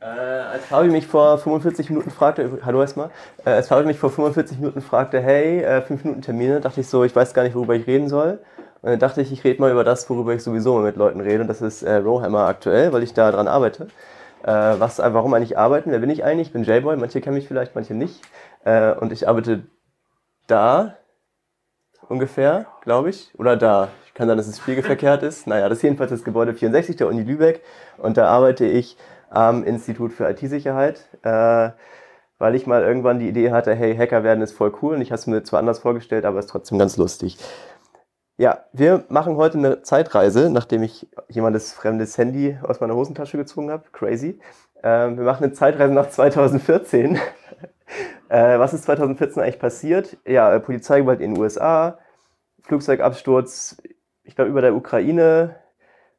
Äh, als Fabi mich vor 45 Minuten fragte, hallo erstmal, äh, als Fabi mich vor 45 Minuten fragte, hey, äh, 5 Minuten Termine, dachte ich so, ich weiß gar nicht, worüber ich reden soll. Und dann dachte ich, ich rede mal über das, worüber ich sowieso mit Leuten rede. Und das ist äh, Rowhammer aktuell, weil ich da dran arbeite. Äh, was, äh, warum eigentlich arbeiten? Wer bin ich eigentlich? Ich bin J-Boy, manche kennen mich vielleicht, manche nicht. Äh, und ich arbeite da ungefähr, glaube ich. Oder da. Ich kann sagen, dass es spiegelverkehrt ist. Naja, das ist jedenfalls das Gebäude 64 der Uni Lübeck. Und da arbeite ich am Institut für IT-Sicherheit, äh, weil ich mal irgendwann die Idee hatte, hey, Hacker werden ist voll cool und ich habe es mir zwar anders vorgestellt, aber es ist trotzdem ganz lustig. Ja, wir machen heute eine Zeitreise, nachdem ich jemandes fremdes Handy aus meiner Hosentasche gezogen habe. Crazy. Ähm, wir machen eine Zeitreise nach 2014. äh, was ist 2014 eigentlich passiert? Ja, äh, Polizeigewalt in den USA, Flugzeugabsturz, ich glaube, über der Ukraine,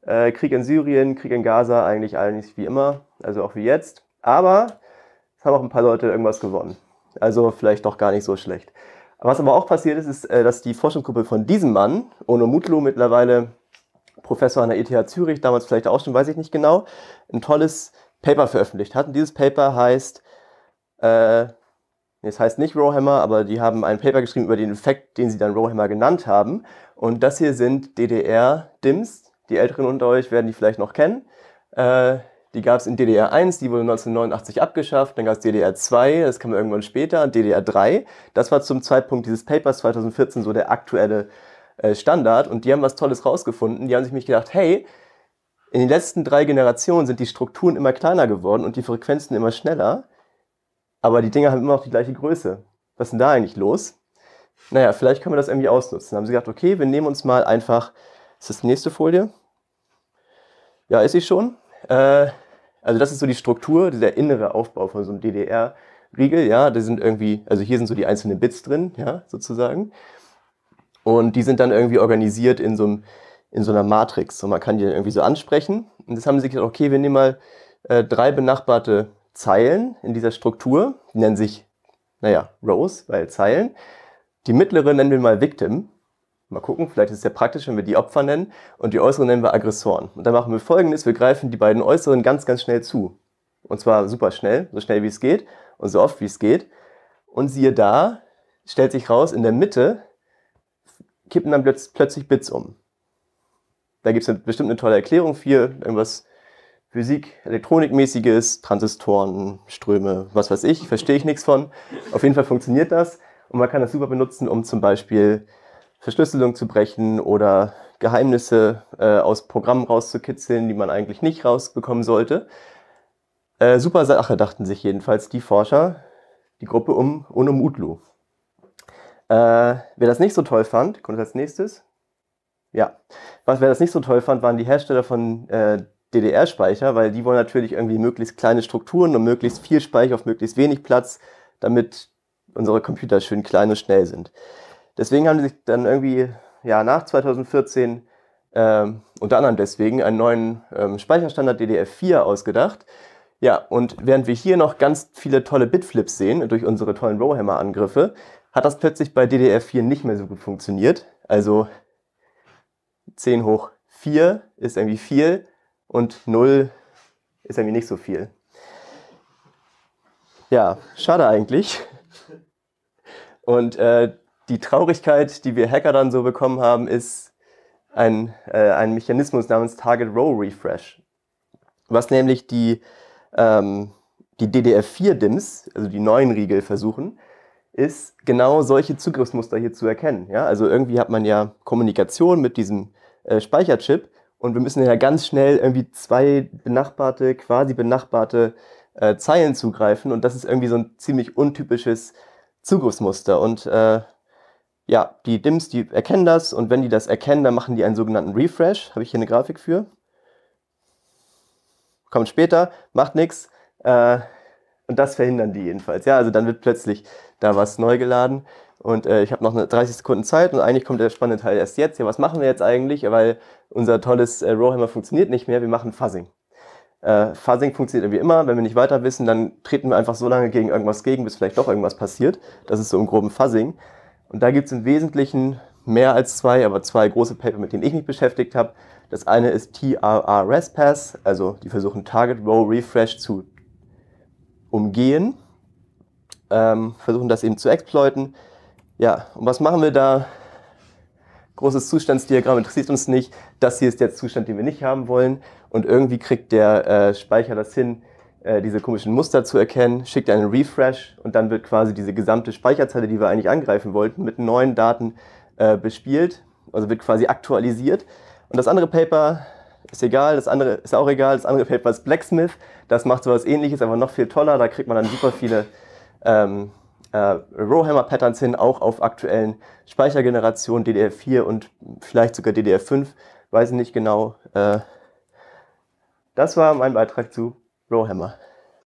äh, Krieg in Syrien, Krieg in Gaza, eigentlich alles wie immer, also auch wie jetzt. Aber es haben auch ein paar Leute irgendwas gewonnen. Also vielleicht doch gar nicht so schlecht. Was aber auch passiert ist, ist, äh, dass die Forschungsgruppe von diesem Mann, Ono Mutlu, mittlerweile Professor an der ETH Zürich, damals vielleicht auch schon, weiß ich nicht genau, ein tolles Paper veröffentlicht hat. Und dieses Paper heißt, äh, es heißt nicht Rowhammer, aber die haben ein Paper geschrieben über den Effekt, den sie dann Rowhammer genannt haben. Und das hier sind DDR-DIMS, die Älteren unter euch werden die vielleicht noch kennen. Äh, die gab es in DDR 1, die wurde 1989 abgeschafft, dann gab es DDR 2, das kam irgendwann später, DDR 3. Das war zum Zeitpunkt dieses Papers 2014 so der aktuelle äh, Standard und die haben was Tolles rausgefunden. Die haben sich mich gedacht, hey, in den letzten drei Generationen sind die Strukturen immer kleiner geworden und die Frequenzen immer schneller, aber die Dinger haben immer noch die gleiche Größe. Was ist denn da eigentlich los? Naja, vielleicht können wir das irgendwie ausnutzen. Dann haben sie gesagt, okay, wir nehmen uns mal einfach, ist das die nächste Folie? Ja, ist sie schon. Äh, also das ist so die Struktur, dieser innere Aufbau von so einem DDR-Riegel. Ja, da sind irgendwie, also hier sind so die einzelnen Bits drin, ja, sozusagen. Und die sind dann irgendwie organisiert in so, einem, in so einer Matrix. Und man kann die dann irgendwie so ansprechen. Und das haben sie gesagt, okay, wir nehmen mal äh, drei benachbarte Zeilen in dieser Struktur. Die nennen sich, naja, Rows, weil Zeilen. Die mittlere nennen wir mal Victim mal gucken, vielleicht ist es ja praktisch, wenn wir die Opfer nennen und die äußeren nennen wir Aggressoren. Und dann machen wir folgendes, wir greifen die beiden äußeren ganz, ganz schnell zu. Und zwar super schnell, so schnell wie es geht und so oft wie es geht. Und siehe da, stellt sich raus, in der Mitte kippen dann plötzlich Bits um. Da gibt es bestimmt eine tolle Erklärung für, irgendwas Physik, Elektronikmäßiges, Transistoren, Ströme, was weiß ich, verstehe ich nichts von. Auf jeden Fall funktioniert das und man kann das super benutzen, um zum Beispiel Verschlüsselung zu brechen oder Geheimnisse äh, aus Programmen rauszukitzeln, die man eigentlich nicht rausbekommen sollte. Äh, super Sache, dachten sich jedenfalls die Forscher, die Gruppe um Unum Utlu. Äh, wer das nicht so toll fand, kommt als nächstes. Ja, was wer das nicht so toll fand, waren die Hersteller von äh, DDR-Speicher, weil die wollen natürlich irgendwie möglichst kleine Strukturen und möglichst viel Speicher auf möglichst wenig Platz, damit unsere Computer schön klein und schnell sind. Deswegen haben sie sich dann irgendwie ja, nach 2014 ähm, unter anderem deswegen einen neuen ähm, Speicherstandard DDR4 ausgedacht. Ja, und während wir hier noch ganz viele tolle Bitflips sehen durch unsere tollen Rowhammer-Angriffe, hat das plötzlich bei DDR4 nicht mehr so gut funktioniert. Also 10 hoch 4 ist irgendwie viel und 0 ist irgendwie nicht so viel. Ja, schade eigentlich. Und äh, die Traurigkeit, die wir Hacker dann so bekommen haben, ist ein, äh, ein Mechanismus namens Target Row Refresh, was nämlich die, ähm, die DDR4-DIMs, also die neuen Riegel versuchen, ist genau solche Zugriffsmuster hier zu erkennen. Ja? Also irgendwie hat man ja Kommunikation mit diesem äh, Speicherchip und wir müssen ja ganz schnell irgendwie zwei benachbarte, quasi benachbarte äh, Zeilen zugreifen und das ist irgendwie so ein ziemlich untypisches Zugriffsmuster und äh, ja, die DIMMs, die erkennen das und wenn die das erkennen, dann machen die einen sogenannten Refresh. Habe ich hier eine Grafik für. Kommt später, macht nichts. Äh, und das verhindern die jedenfalls. Ja, also dann wird plötzlich da was neu geladen. Und äh, ich habe noch eine 30 Sekunden Zeit und eigentlich kommt der spannende Teil erst jetzt. Ja, was machen wir jetzt eigentlich? Weil unser tolles äh, Rowhammer funktioniert nicht mehr. Wir machen Fuzzing. Äh, Fuzzing funktioniert wie immer. Wenn wir nicht weiter wissen, dann treten wir einfach so lange gegen irgendwas gegen, bis vielleicht doch irgendwas passiert. Das ist so im groben Fuzzing. Und da gibt es im Wesentlichen mehr als zwei, aber zwei große Paper, mit denen ich mich beschäftigt habe. Das eine ist TRR RESPass, also die versuchen Target Row Refresh zu umgehen, ähm, versuchen das eben zu exploiten. Ja, und was machen wir da? Großes Zustandsdiagramm interessiert uns nicht. Das hier ist der Zustand, den wir nicht haben wollen. Und irgendwie kriegt der äh, Speicher das hin, äh, diese komischen Muster zu erkennen, schickt einen Refresh und dann wird quasi diese gesamte Speicherzeile, die wir eigentlich angreifen wollten, mit neuen Daten äh, bespielt, also wird quasi aktualisiert. Und das andere Paper ist egal, das andere ist auch egal, das andere Paper ist Blacksmith, das macht sowas ähnliches, aber noch viel toller, da kriegt man dann super viele ähm, äh, Rowhammer-Patterns hin, auch auf aktuellen Speichergenerationen, DDR4 und vielleicht sogar DDR5, weiß ich nicht genau. Äh, das war mein Beitrag zu Warhammer